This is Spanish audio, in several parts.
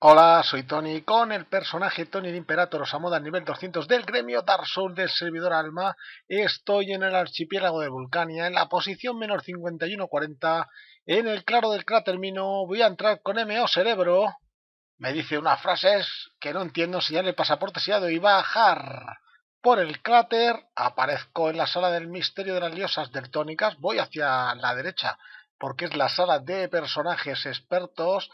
Hola, soy Tony con el personaje Tony el a moda nivel 200 del gremio Dark del servidor Alma. Estoy en el archipiélago de Vulcania, en la posición menos 5140, en el claro del cráter Mino. Voy a entrar con MO Cerebro. Me dice unas frases que no entiendo, si ya el pasaporte sellado y bajar por el cráter. Aparezco en la sala del misterio de las liosas deltónicas. Voy hacia la derecha porque es la sala de personajes expertos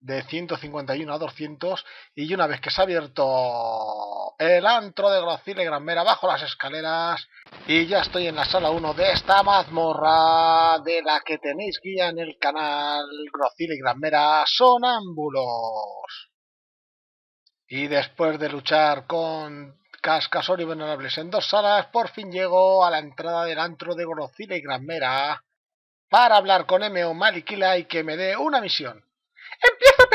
de 151 a 200 y una vez que se ha abierto el antro de y Granmera bajo las escaleras y ya estoy en la sala 1 de esta mazmorra de la que tenéis guía en el canal y Granmera Sonámbulos. Y después de luchar con Cascasor y Venerables en dos salas, por fin llego a la entrada del antro de Grocile y Granmera para hablar con M.O. Malikila y que me dé una misión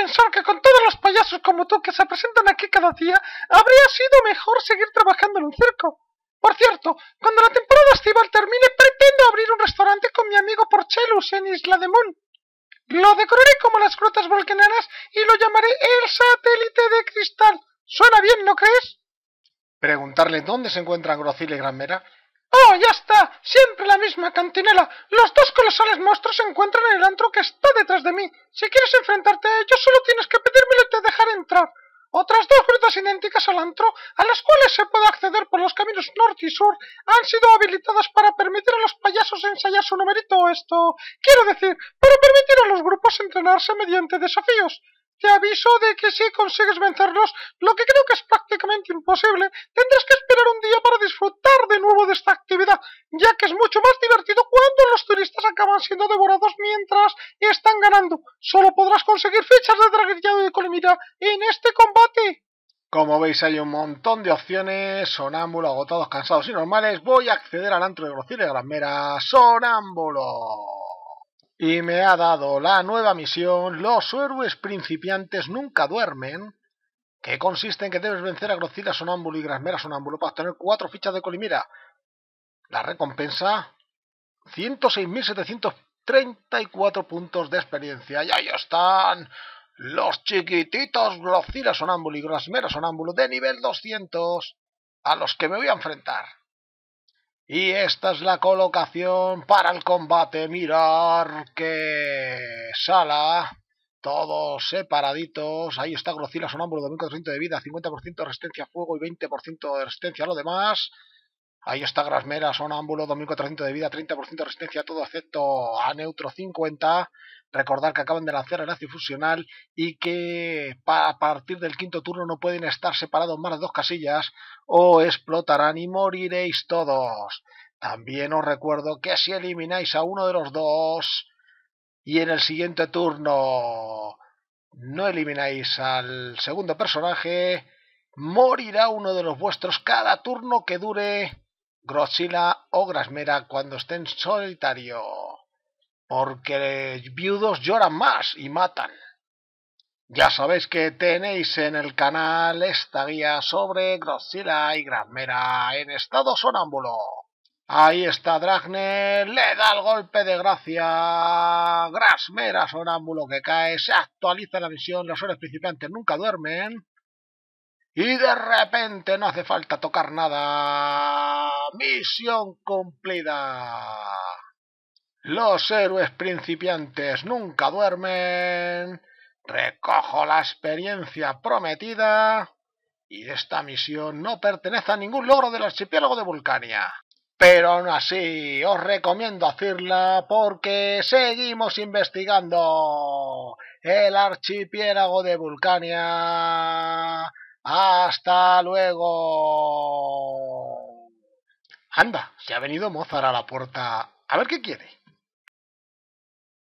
pensar que con todos los payasos como tú que se presentan aquí cada día, habría sido mejor seguir trabajando en un circo. Por cierto, cuando la temporada estival termine, pretendo abrir un restaurante con mi amigo Porcelus en Isla de Moon. Lo decoraré como las grutas volcananas y lo llamaré el satélite de cristal. Suena bien, ¿no crees? Preguntarle dónde se encuentran Grocile y Granmera ¡Oh, ya está! Siempre la misma cantinela. Los dos colosales monstruos se encuentran en el antro que está detrás de mí. Si quieres enfrentarte a ellos, solo tienes que pedírmelo y te dejaré entrar. Otras dos grutas idénticas al antro, a las cuales se puede acceder por los caminos norte y sur, han sido habilitadas para permitir a los payasos ensayar su numerito esto, quiero decir, para permitir a los grupos entrenarse mediante desafíos. Te aviso de que si consigues vencerlos, lo que creo que es prácticamente imposible, tendrás que esperar un día para disfrutar de esta actividad, ya que es mucho más divertido cuando los turistas acaban siendo devorados mientras están ganando. Solo podrás conseguir fichas de draguillado y colimira en este combate. Como veis hay un montón de opciones, sonámbulo, agotados, cansados y normales, voy a acceder al antro de Grociera y Granmera, sonámbulo. Y me ha dado la nueva misión, los héroes principiantes nunca duermen, que consiste en que debes vencer a Grocila Sonámbulo y Grasmera Sonámbulo para obtener cuatro fichas de Colimira. La recompensa, 106.734 puntos de experiencia. Y ahí están los chiquititos Glocila Sonámbulo y son ámbulos de nivel 200 a los que me voy a enfrentar. Y esta es la colocación para el combate. Mirar que sala. Todos separaditos. Ahí está Grocila Sonámbulo, 2400 de vida, 50% de resistencia a fuego y 20% de resistencia a lo demás. Ahí está Grasmera, Sonámbulo, 2400 de vida, 30% de resistencia a todo excepto a Neutro 50. Recordar que acaban de lanzar el ácido fusional y que a partir del quinto turno no pueden estar separados más de dos casillas o explotarán y moriréis todos. También os recuerdo que si elimináis a uno de los dos y en el siguiente turno no elimináis al segundo personaje, morirá uno de los vuestros cada turno que dure grosila o grasmera cuando estén solitario, porque viudos lloran más y matan. Ya sabéis que tenéis en el canal esta guía sobre grosila y grasmera en estado sonámbulo. Ahí está Dragner, le da el golpe de gracia. Grasmera sonámbulo que cae, se actualiza la misión, los horas principiantes nunca duermen y de repente no hace falta tocar nada. Misión cumplida. Los héroes principiantes nunca duermen. Recojo la experiencia prometida. Y esta misión no pertenece a ningún logro del archipiélago de Vulcania. Pero aún así, os recomiendo hacerla porque seguimos investigando el archipiélago de Vulcania ¡Hasta luego! Anda, se ha venido Mozart a la puerta. A ver qué quiere.